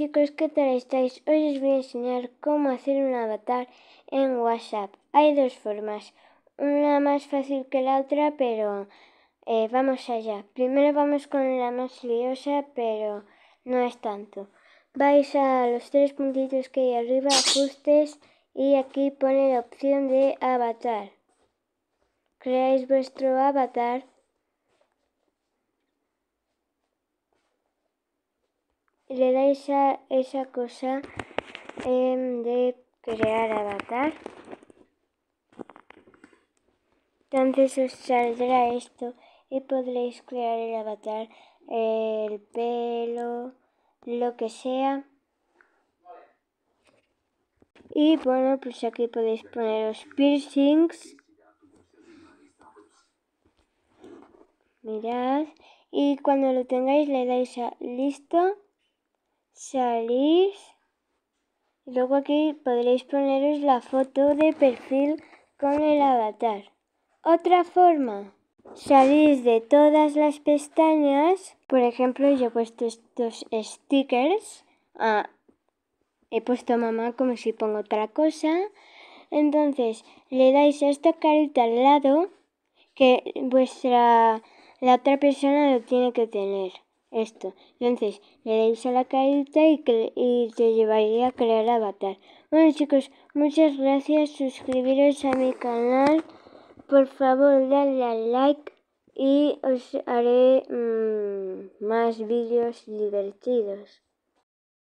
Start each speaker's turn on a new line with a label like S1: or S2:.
S1: chicos, ¿qué tal estáis? Hoy os voy a enseñar cómo hacer un avatar en WhatsApp. Hay dos formas, una más fácil que la otra, pero eh, vamos allá. Primero vamos con la más liosa, pero no es tanto. Vais a los tres puntitos que hay arriba, ajustes, y aquí pone la opción de avatar. Creáis vuestro avatar. le da esa, esa cosa em, de crear avatar. Entonces os saldrá esto y podréis crear el avatar, el pelo, lo que sea. Y bueno, pues aquí podéis los piercings. Mirad. Y cuando lo tengáis le dais a listo salís. y Luego aquí podréis poneros la foto de perfil con el avatar. Otra forma, salís de todas las pestañas. Por ejemplo, yo he puesto estos stickers. Ah, he puesto mamá como si pongo otra cosa. Entonces, le dais a esta carita al lado que vuestra la otra persona lo tiene que tener esto. Entonces, le dais a la carita y, y te llevaría a crear avatar. Bueno chicos, muchas gracias. Suscribiros a mi canal. Por favor, dadle al like y os haré mm, más vídeos divertidos.